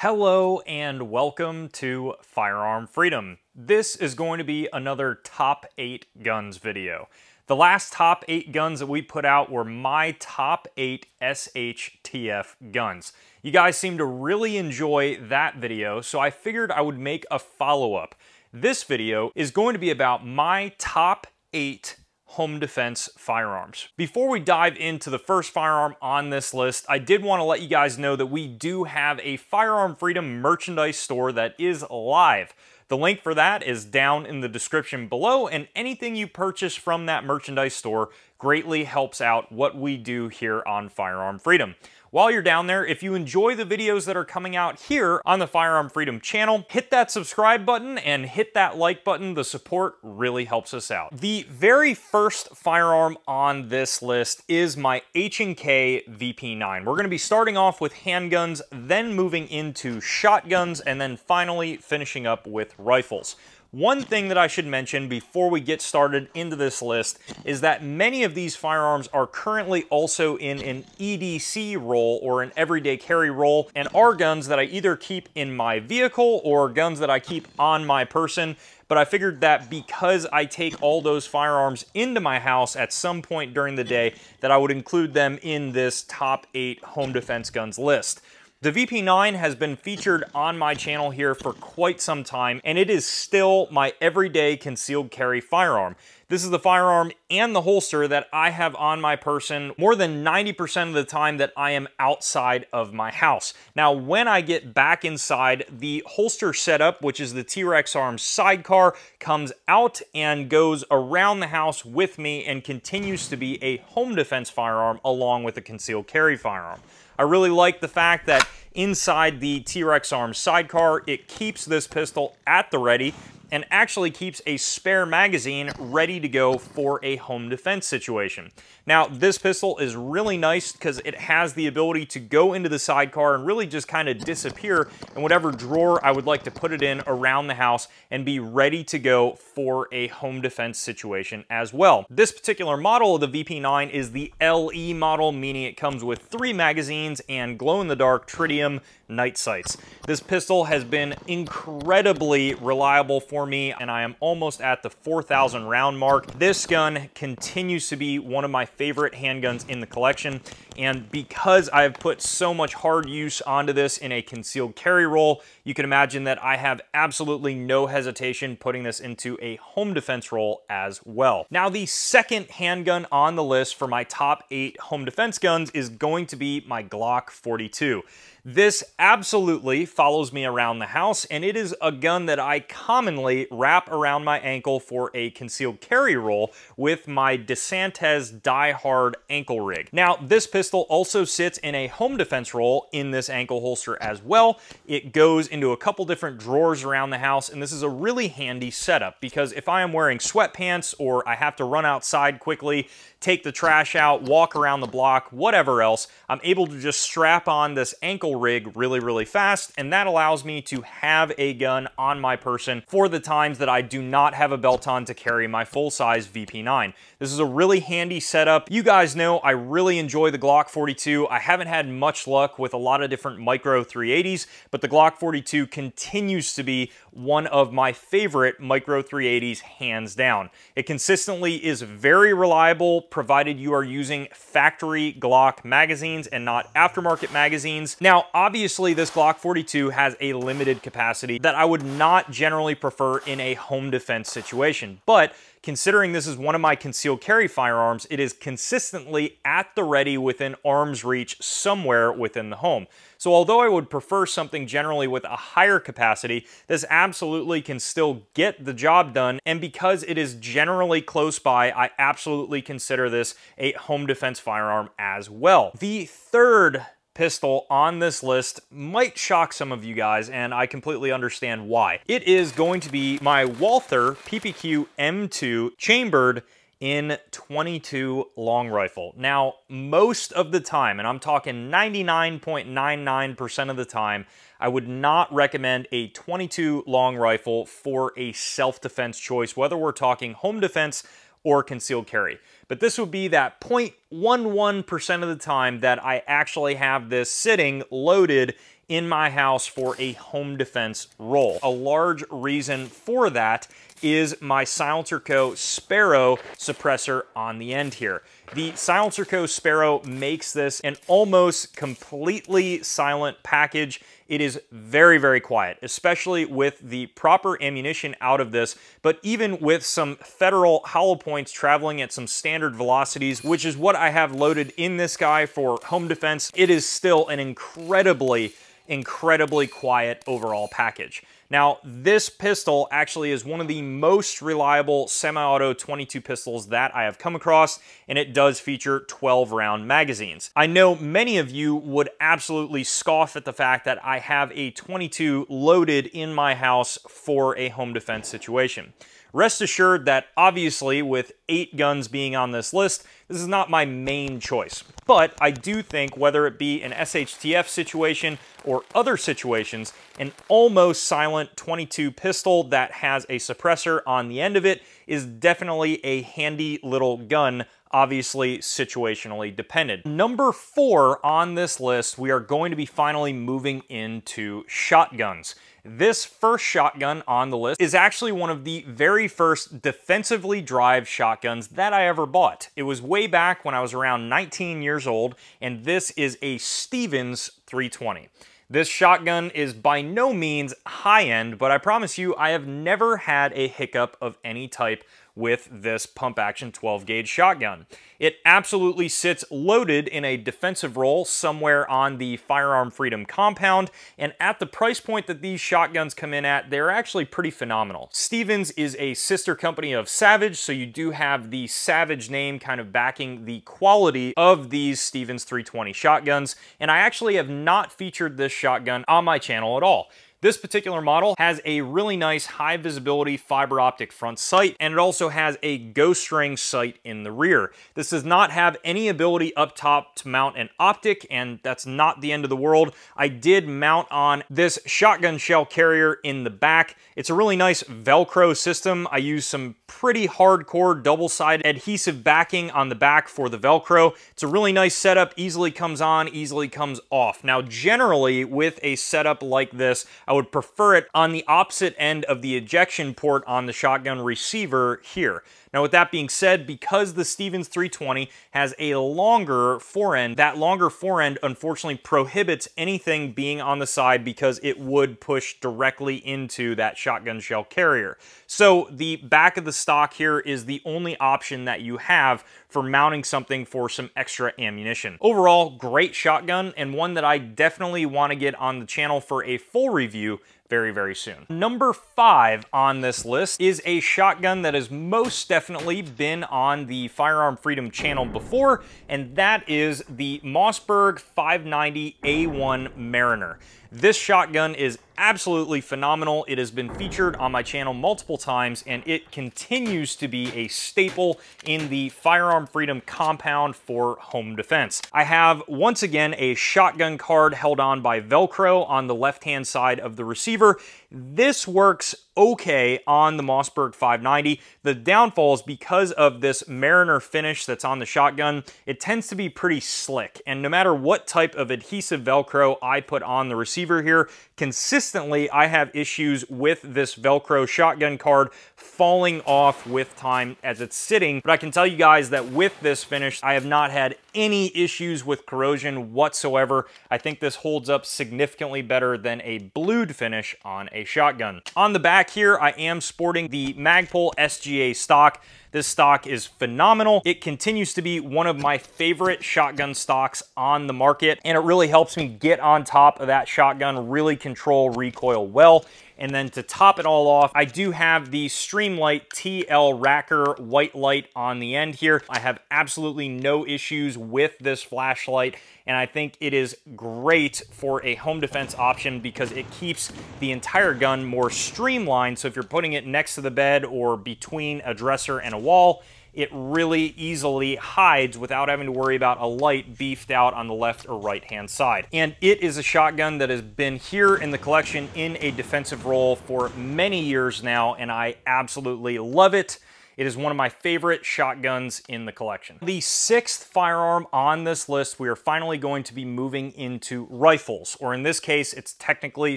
Hello and welcome to Firearm Freedom. This is going to be another top eight guns video. The last top eight guns that we put out were my top eight SHTF guns. You guys seem to really enjoy that video, so I figured I would make a follow-up. This video is going to be about my top eight home defense firearms. Before we dive into the first firearm on this list, I did want to let you guys know that we do have a Firearm Freedom merchandise store that is live. The link for that is down in the description below, and anything you purchase from that merchandise store greatly helps out what we do here on Firearm Freedom. While you're down there, if you enjoy the videos that are coming out here on the Firearm Freedom channel, hit that subscribe button and hit that like button. The support really helps us out. The very first firearm on this list is my H&K VP9. We're gonna be starting off with handguns, then moving into shotguns, and then finally finishing up with rifles. One thing that I should mention before we get started into this list is that many of these firearms are currently also in an EDC role or an everyday carry role and are guns that I either keep in my vehicle or guns that I keep on my person but I figured that because I take all those firearms into my house at some point during the day, that I would include them in this top eight home defense guns list. The VP9 has been featured on my channel here for quite some time, and it is still my everyday concealed carry firearm. This is the firearm and the holster that I have on my person more than 90% of the time that I am outside of my house. Now, when I get back inside, the holster setup, which is the T-Rex Arms sidecar, comes out and goes around the house with me and continues to be a home defense firearm along with a concealed carry firearm. I really like the fact that inside the T-Rex arm sidecar, it keeps this pistol at the ready and actually keeps a spare magazine ready to go for a home defense situation. Now, this pistol is really nice because it has the ability to go into the sidecar and really just kind of disappear in whatever drawer I would like to put it in around the house and be ready to go for a home defense situation as well. This particular model of the VP9 is the LE model, meaning it comes with three magazines and glow-in-the-dark tritium night sights. This pistol has been incredibly reliable for me and I am almost at the 4,000 round mark. This gun continues to be one of my favorite handguns in the collection and because I've put so much hard use onto this in a concealed carry role, you can imagine that I have absolutely no hesitation putting this into a home defense role as well. Now the second handgun on the list for my top eight home defense guns is going to be my Glock 42. This absolutely follows me around the house, and it is a gun that I commonly wrap around my ankle for a concealed carry roll with my DeSantis Die Hard ankle rig. Now, this pistol also sits in a home defense roll in this ankle holster as well. It goes into a couple different drawers around the house, and this is a really handy setup because if I am wearing sweatpants or I have to run outside quickly, take the trash out, walk around the block, whatever else, I'm able to just strap on this ankle rig really really, really fast, and that allows me to have a gun on my person for the times that I do not have a belt on to carry my full-size VP9. This is a really handy setup. You guys know I really enjoy the Glock 42. I haven't had much luck with a lot of different micro 380s, but the Glock 42 continues to be one of my favorite micro 380s hands down. It consistently is very reliable provided you are using factory Glock magazines and not aftermarket magazines. Now, obviously, Obviously, this Glock 42 has a limited capacity that I would not generally prefer in a home defense situation, but Considering this is one of my concealed carry firearms, it is consistently at the ready within arm's reach somewhere within the home. So although I would prefer something generally with a higher capacity, this absolutely can still get the job done. And because it is generally close by, I absolutely consider this a home defense firearm as well. The third pistol on this list might shock some of you guys, and I completely understand why. It is going to be my Walther PPQ M2 chambered in 22 long rifle. Now, most of the time, and I'm talking 99.99% of the time, I would not recommend a 22 long rifle for a self-defense choice, whether we're talking home defense, or concealed carry. But this would be that 0.11% of the time that I actually have this sitting loaded in my house for a home defense role. A large reason for that is my Silencerco Sparrow suppressor on the end here. The Silencerco Sparrow makes this an almost completely silent package. It is very, very quiet, especially with the proper ammunition out of this, but even with some Federal hollow points traveling at some standard velocities, which is what I have loaded in this guy for home defense, it is still an incredibly incredibly quiet overall package. Now, this pistol actually is one of the most reliable semi-auto 22 pistols that I have come across, and it does feature 12 round magazines. I know many of you would absolutely scoff at the fact that I have a 22 loaded in my house for a home defense situation. Rest assured that obviously with eight guns being on this list, this is not my main choice. But I do think whether it be an SHTF situation or other situations, an almost silent 22 pistol that has a suppressor on the end of it is definitely a handy little gun obviously situationally dependent. Number four on this list, we are going to be finally moving into shotguns. This first shotgun on the list is actually one of the very first defensively drive shotguns that I ever bought. It was way back when I was around 19 years old, and this is a Stevens 320. This shotgun is by no means high-end, but I promise you I have never had a hiccup of any type with this pump action 12 gauge shotgun. It absolutely sits loaded in a defensive role somewhere on the Firearm Freedom compound, and at the price point that these shotguns come in at, they're actually pretty phenomenal. Stevens is a sister company of Savage, so you do have the Savage name kind of backing the quality of these Stevens 320 shotguns, and I actually have not featured this shotgun on my channel at all. This particular model has a really nice high visibility fiber optic front sight, and it also has a ghost ring sight in the rear. This does not have any ability up top to mount an optic, and that's not the end of the world. I did mount on this shotgun shell carrier in the back. It's a really nice Velcro system. I used some pretty hardcore double-sided adhesive backing on the back for the Velcro. It's a really nice setup, easily comes on, easily comes off. Now, generally, with a setup like this, I would prefer it on the opposite end of the ejection port on the shotgun receiver here. Now with that being said, because the Stevens 320 has a longer forend, that longer forend unfortunately prohibits anything being on the side because it would push directly into that shotgun shell carrier. So the back of the stock here is the only option that you have for mounting something for some extra ammunition. Overall, great shotgun and one that I definitely want to get on the channel for a full review you very, very soon. Number five on this list is a shotgun that has most definitely been on the Firearm Freedom channel before, and that is the Mossberg 590 A1 Mariner. This shotgun is absolutely phenomenal. It has been featured on my channel multiple times, and it continues to be a staple in the Firearm Freedom compound for home defense. I have, once again, a shotgun card held on by Velcro on the left-hand side of the receiver receiver this works okay on the Mossberg 590. The downfall is because of this Mariner finish that's on the shotgun, it tends to be pretty slick. And no matter what type of adhesive Velcro I put on the receiver here, consistently I have issues with this Velcro shotgun card falling off with time as it's sitting. But I can tell you guys that with this finish, I have not had any issues with corrosion whatsoever. I think this holds up significantly better than a blued finish on a shotgun. On the back here, I am sporting the Magpul SGA stock. This stock is phenomenal. It continues to be one of my favorite shotgun stocks on the market, and it really helps me get on top of that shotgun, really control recoil well. And then to top it all off, I do have the Streamlight TL Racker white light on the end here. I have absolutely no issues with this flashlight, and I think it is great for a home defense option because it keeps the entire gun more streamlined. So if you're putting it next to the bed or between a dresser and a wall, it really easily hides without having to worry about a light beefed out on the left or right hand side. And it is a shotgun that has been here in the collection in a defensive role for many years now, and I absolutely love it. It is one of my favorite shotguns in the collection. The sixth firearm on this list, we are finally going to be moving into rifles, or in this case, it's technically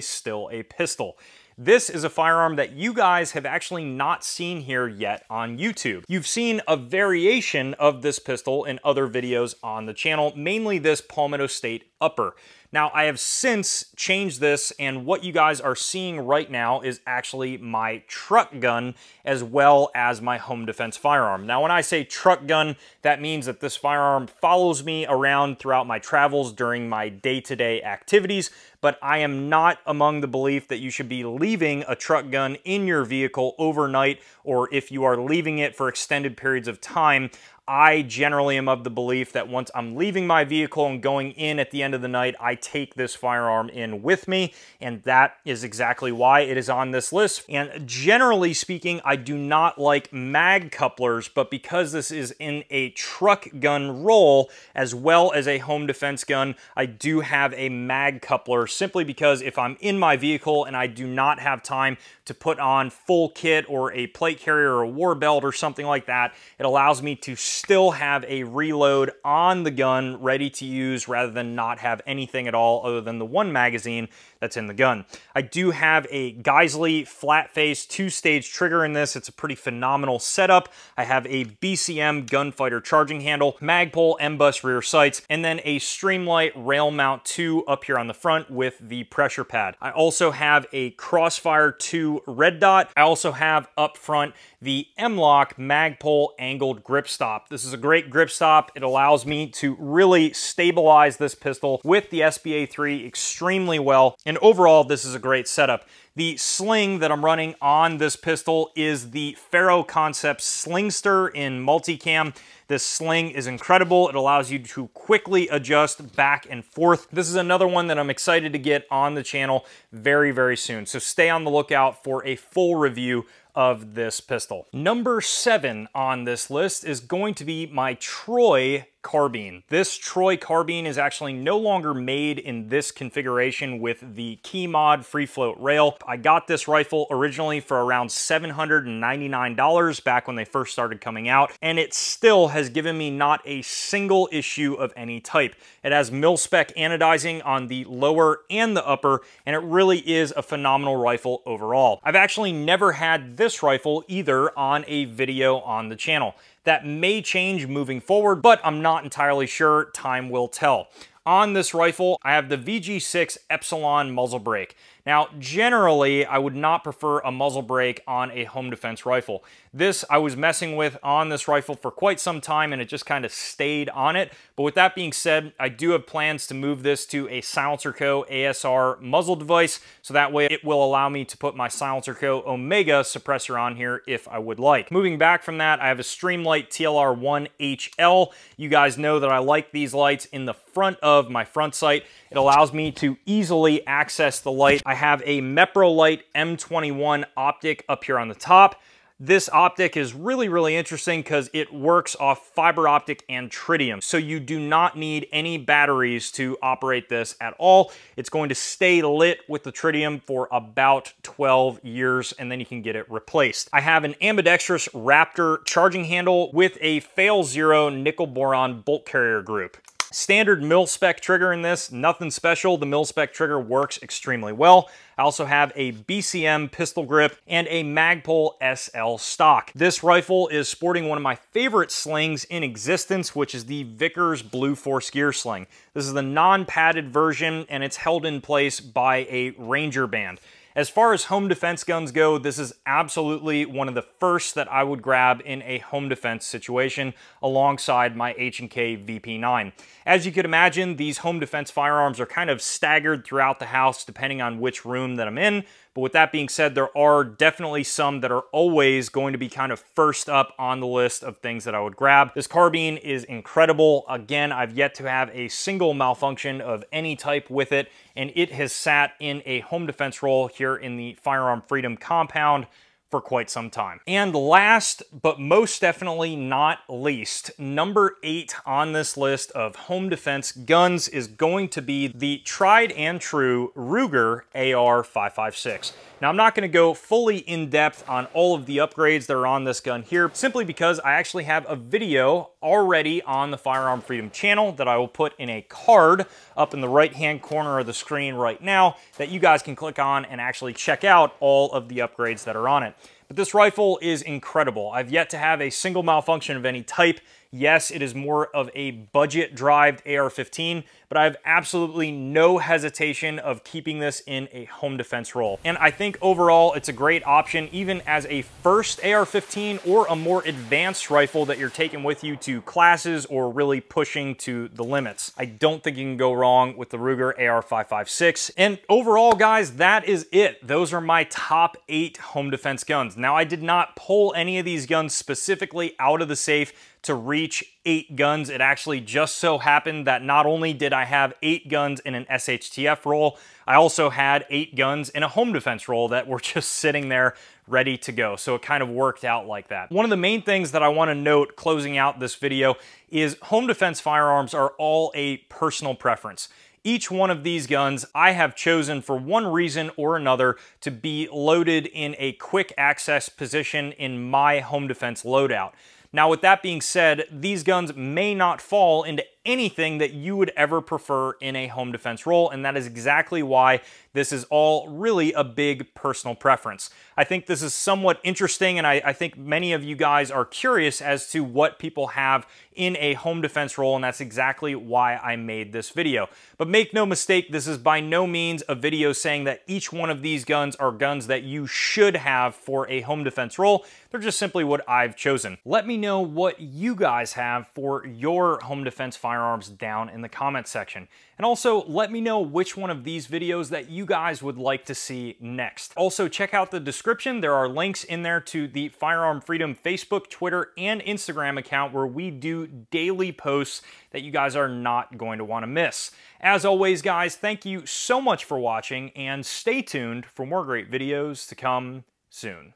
still a pistol. This is a firearm that you guys have actually not seen here yet on YouTube. You've seen a variation of this pistol in other videos on the channel, mainly this Palmetto State upper. Now, I have since changed this, and what you guys are seeing right now is actually my truck gun as well as my home defense firearm. Now, when I say truck gun, that means that this firearm follows me around throughout my travels during my day-to-day -day activities, but I am not among the belief that you should be leaving a truck gun in your vehicle overnight, or if you are leaving it for extended periods of time, I generally am of the belief that once I'm leaving my vehicle and going in at the end of the night, I take this firearm in with me, and that is exactly why it is on this list. And generally speaking, I do not like mag couplers, but because this is in a truck gun roll, as well as a home defense gun, I do have a mag coupler simply because if I'm in my vehicle and I do not have time to put on full kit or a plate carrier or a war belt or something like that, it allows me to still have a reload on the gun ready to use rather than not have anything at all other than the one magazine that's in the gun. I do have a Geisley flat face two-stage trigger in this. It's a pretty phenomenal setup. I have a BCM gunfighter charging handle, Magpul M-Bus rear sights, and then a Streamlight rail mount 2 up here on the front with the pressure pad. I also have a Crossfire 2 red dot. I also have up front the M-Lock Magpul Angled Grip Stop. This is a great grip stop. It allows me to really stabilize this pistol with the SBA-3 extremely well, and overall, this is a great setup. The sling that I'm running on this pistol is the Faro Concept Slingster in Multicam. This sling is incredible. It allows you to quickly adjust back and forth. This is another one that I'm excited to get on the channel very, very soon. So stay on the lookout for a full review of this pistol. Number seven on this list is going to be my Troy carbine. This Troy carbine is actually no longer made in this configuration with the Key Mod free float rail. I got this rifle originally for around $799 back when they first started coming out, and it still has given me not a single issue of any type. It has mil-spec anodizing on the lower and the upper, and it really is a phenomenal rifle overall. I've actually never had this rifle either on a video on the channel. That may change moving forward, but I'm not entirely sure. Time will tell. On this rifle, I have the VG6 Epsilon muzzle brake. Now, generally, I would not prefer a muzzle brake on a home defense rifle. This I was messing with on this rifle for quite some time and it just kind of stayed on it. But with that being said, I do have plans to move this to a Silencer Co. ASR muzzle device. So that way it will allow me to put my Silencer Co. Omega suppressor on here if I would like. Moving back from that, I have a Streamlight TLR1 HL. You guys know that I like these lights in the front of my front sight. It allows me to easily access the light. I have a Meprolite M21 optic up here on the top. This optic is really, really interesting because it works off fiber optic and tritium. So you do not need any batteries to operate this at all. It's going to stay lit with the tritium for about 12 years and then you can get it replaced. I have an ambidextrous Raptor charging handle with a fail zero nickel boron bolt carrier group. Standard mil-spec trigger in this, nothing special. The mil-spec trigger works extremely well. I also have a BCM pistol grip and a Magpul SL stock. This rifle is sporting one of my favorite slings in existence, which is the Vickers Blue Force Gear Sling. This is the non-padded version, and it's held in place by a Ranger band. As far as home defense guns go, this is absolutely one of the first that I would grab in a home defense situation alongside my H&K VP9. As you could imagine, these home defense firearms are kind of staggered throughout the house depending on which room that I'm in, but with that being said, there are definitely some that are always going to be kind of first up on the list of things that I would grab. This carbine is incredible. Again, I've yet to have a single malfunction of any type with it, and it has sat in a home defense role here in the Firearm Freedom compound for quite some time. And last, but most definitely not least, number eight on this list of home defense guns is going to be the tried and true Ruger AR-556. Now I'm not gonna go fully in depth on all of the upgrades that are on this gun here, simply because I actually have a video already on the Firearm Freedom channel that I will put in a card up in the right hand corner of the screen right now that you guys can click on and actually check out all of the upgrades that are on it. But this rifle is incredible. I've yet to have a single malfunction of any type Yes, it is more of a budget drived AR-15, but I have absolutely no hesitation of keeping this in a home defense role. And I think overall, it's a great option, even as a first AR-15 or a more advanced rifle that you're taking with you to classes or really pushing to the limits. I don't think you can go wrong with the Ruger AR-556. And overall, guys, that is it. Those are my top eight home defense guns. Now, I did not pull any of these guns specifically out of the safe to reach eight guns. It actually just so happened that not only did I have eight guns in an SHTF role, I also had eight guns in a home defense role that were just sitting there ready to go. So it kind of worked out like that. One of the main things that I wanna note closing out this video is home defense firearms are all a personal preference. Each one of these guns I have chosen for one reason or another to be loaded in a quick access position in my home defense loadout. Now, with that being said, these guns may not fall into anything that you would ever prefer in a home defense role, and that is exactly why this is all really a big personal preference. I think this is somewhat interesting, and I, I think many of you guys are curious as to what people have in a home defense role, and that's exactly why I made this video. But make no mistake, this is by no means a video saying that each one of these guns are guns that you should have for a home defense role. They're just simply what I've chosen. Let me know what you guys have for your home defense firearms down in the comment section. And also let me know which one of these videos that you guys would like to see next. Also check out the description. There are links in there to the Firearm Freedom Facebook, Twitter, and Instagram account where we do daily posts that you guys are not going to want to miss. As always, guys, thank you so much for watching and stay tuned for more great videos to come soon.